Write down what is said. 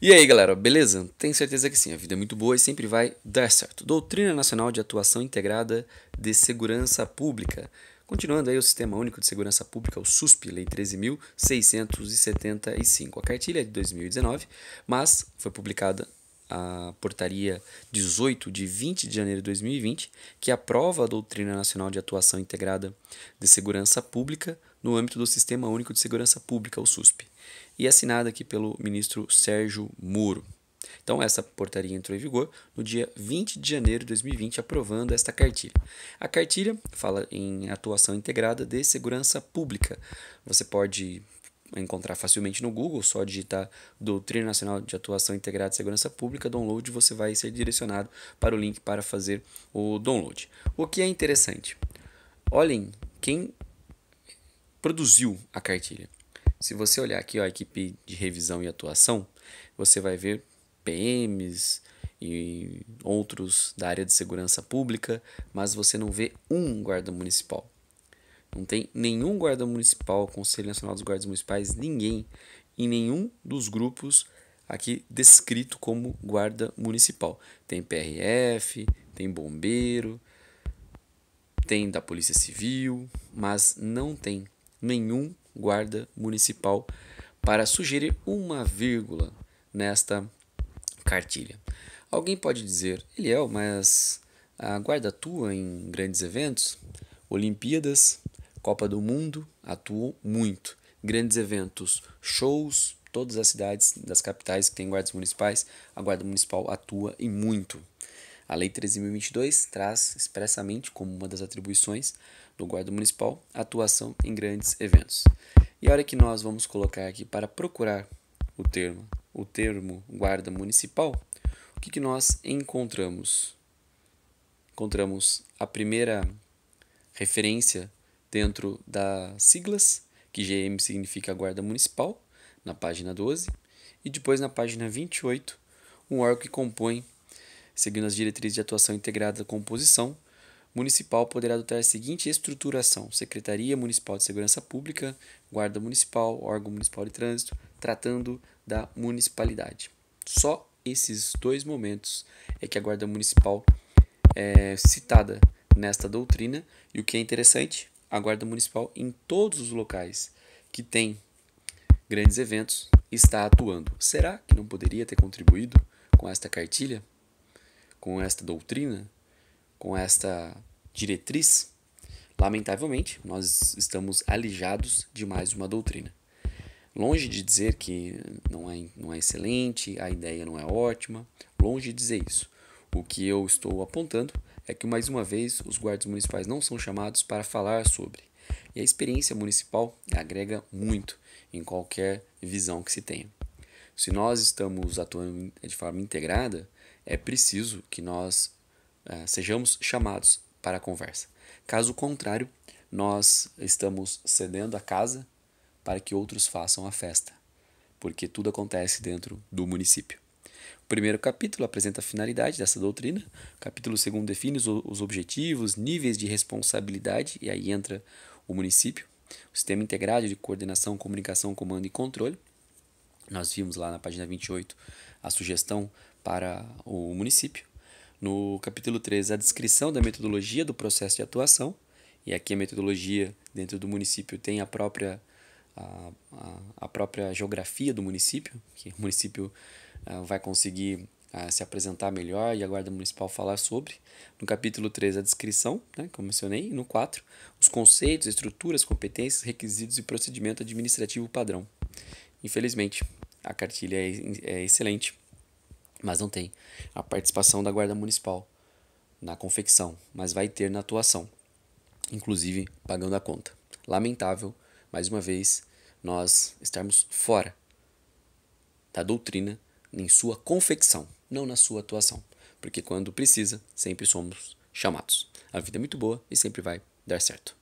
E aí, galera, beleza? Tenho certeza que sim, a vida é muito boa e sempre vai dar certo. Doutrina Nacional de Atuação Integrada de Segurança Pública. Continuando aí o Sistema Único de Segurança Pública, o SUSP, Lei 13.675, a cartilha é de 2019, mas foi publicada a portaria 18 de 20 de janeiro de 2020, que aprova a doutrina nacional de atuação integrada de segurança pública no âmbito do Sistema Único de Segurança Pública, o SUSP, e assinada aqui pelo ministro Sérgio Moro. Então, essa portaria entrou em vigor no dia 20 de janeiro de 2020, aprovando esta cartilha. A cartilha fala em atuação integrada de segurança pública. Você pode encontrar facilmente no Google, só digitar Doutrina Nacional de Atuação Integrada de Segurança Pública, download, você vai ser direcionado para o link para fazer o download. O que é interessante? Olhem quem produziu a cartilha. Se você olhar aqui ó, a equipe de revisão e atuação, você vai ver PMs e outros da área de segurança pública, mas você não vê um guarda municipal. Não tem nenhum guarda municipal, Conselho Nacional dos Guardas Municipais, ninguém em nenhum dos grupos aqui descrito como guarda municipal. Tem PRF, tem bombeiro, tem da Polícia Civil, mas não tem nenhum guarda municipal para sugerir uma vírgula nesta cartilha. Alguém pode dizer, Eliel, mas a guarda atua em grandes eventos, Olimpíadas, Copa do Mundo atuou muito. Grandes eventos, shows, todas as cidades das capitais que têm guardas municipais, a Guarda Municipal atua e muito. A Lei 13.022 traz expressamente como uma das atribuições do Guarda Municipal atuação em grandes eventos. E a hora que nós vamos colocar aqui para procurar o termo, o termo Guarda Municipal, o que, que nós encontramos? Encontramos a primeira referência dentro da siglas, que GM significa Guarda Municipal, na página 12, e depois na página 28, um órgão que compõe, seguindo as diretrizes de atuação integrada da composição, municipal poderá adotar a seguinte estruturação: Secretaria Municipal de Segurança Pública, Guarda Municipal, órgão municipal de trânsito, tratando da municipalidade. Só esses dois momentos é que a Guarda Municipal é citada nesta doutrina, e o que é interessante a Guarda Municipal em todos os locais que tem grandes eventos está atuando. Será que não poderia ter contribuído com esta cartilha, com esta doutrina, com esta diretriz? Lamentavelmente, nós estamos alijados de mais uma doutrina. Longe de dizer que não é, não é excelente, a ideia não é ótima, longe de dizer isso. O que eu estou apontando é que mais uma vez os guardas municipais não são chamados para falar sobre. E a experiência municipal agrega muito em qualquer visão que se tenha. Se nós estamos atuando de forma integrada, é preciso que nós uh, sejamos chamados para a conversa. Caso contrário, nós estamos cedendo a casa para que outros façam a festa, porque tudo acontece dentro do município primeiro capítulo apresenta a finalidade dessa doutrina, o capítulo segundo define os objetivos, níveis de responsabilidade, e aí entra o município, o sistema integrado de coordenação, comunicação, comando e controle. Nós vimos lá na página 28 a sugestão para o município. No capítulo 3, a descrição da metodologia do processo de atuação. E aqui a metodologia dentro do município tem a própria, a, a, a própria geografia do município, que o município ah, vai conseguir ah, se apresentar melhor e a Guarda Municipal falar sobre. No capítulo 3, a descrição, né, que eu mencionei, e no 4, os conceitos, estruturas, competências, requisitos e procedimento administrativo padrão. Infelizmente, a cartilha é, é excelente, mas não tem a participação da Guarda Municipal na confecção, mas vai ter na atuação, inclusive pagando a conta. Lamentável, mais uma vez, nós estarmos fora da doutrina em sua confecção, não na sua atuação. Porque quando precisa, sempre somos chamados. A vida é muito boa e sempre vai dar certo.